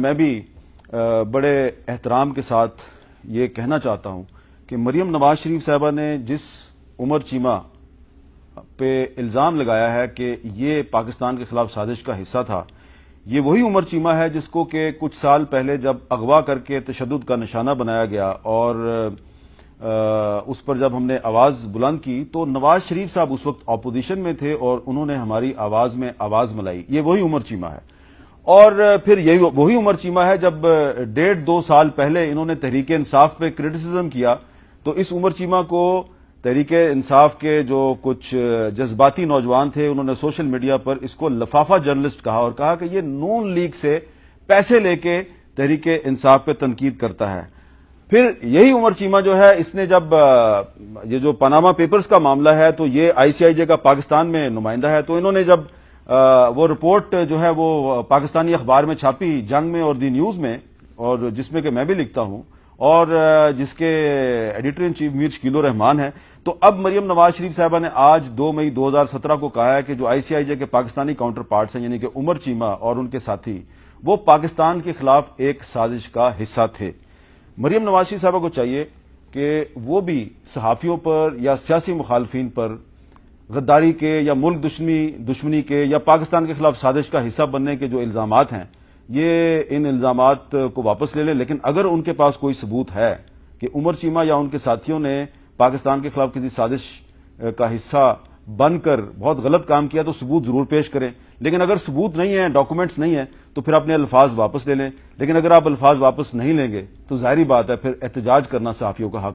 मैं भी बड़े एहतराम के साथ ये कहना चाहता हूं कि मरियम नवाज शरीफ साहबा ने जिस उमर चीमा पे इल्ज़ाम लगाया है कि ये पाकिस्तान के खिलाफ साजिश का हिस्सा था ये वही उमर चीमा है जिसको कि कुछ साल पहले जब अगवा करके तशद का निशाना बनाया गया और आ, उस पर जब हमने आवाज़ बुलंद की तो नवाज शरीफ साहब उस वक्त अपोजिशन में थे और उन्होंने हमारी आवाज़ में आवाज़ मिलाई ये वही उमर चीमा है और फिर यही वही उमर चीमा है जब डेढ़ दो साल पहले इन्होंने तहरीक इंसाफ पे क्रिटिसिज्म किया तो इस उमर चीमा को तहरीक इंसाफ के जो कुछ जज्बाती नौजवान थे उन्होंने सोशल मीडिया पर इसको लफाफा जर्नलिस्ट कहा और कहा कि ये नून लीग से पैसे लेके तहरीक इंसाफ पे तनकीद करता है फिर यही उमर चीमा जो है इसने जब ये जो पनामा पेपर्स का मामला है तो ये आईसीआईजे का पाकिस्तान में नुमाइंदा है तो इन्होंने जब वो रिपोर्ट जो है वो पाकिस्तानी अखबार में छापी जंग में और दी न्यूज़ में और जिसमें कि मैं भी लिखता हूं और जिसके editor in chief Mir Shakeel Rahman है तो अब मरियम नवाज शरीफ साहबा ने आज 2 मई 2017 को कहा है कि जो आईसीआईजे के पाकिस्तानी काउंटर पार्ट हैं यानी कि उमर चीमा और उनके साथी वो पाकिस्तान के खिलाफ एक साजिश का हिस्सा थे मरियम नवाज शरीफ साहबा को चाहिए कि वो भी सहाफ़ियों पर या सियासी मुखालफी पर गद्दारी के या मुल्क दुश्मनी दुश्मनी के या पाकिस्तान के खिलाफ साजिश का हिस्सा बनने के जो इल्ज़ाम हैं ये इन इल्ज़ाम को वापस ले लें लेकिन अगर उनके पास कोई सबूत है कि उमर चीमा या उनके साथियों ने पाकिस्तान के खिलाफ किसी साजिश का हिस्सा बनकर बहुत गलत काम किया तो सबूत जरूर पेश करें लेकिन अगर सबूत नहीं है डॉक्यूमेंट्स नहीं है तो फिर अपने अल्फाज वापस ले लें लेकिन अगर आप अल्फाज वापस नहीं लेंगे तो जाहिर बात है फिर एहतजाज करना सहाफ़ियों का हक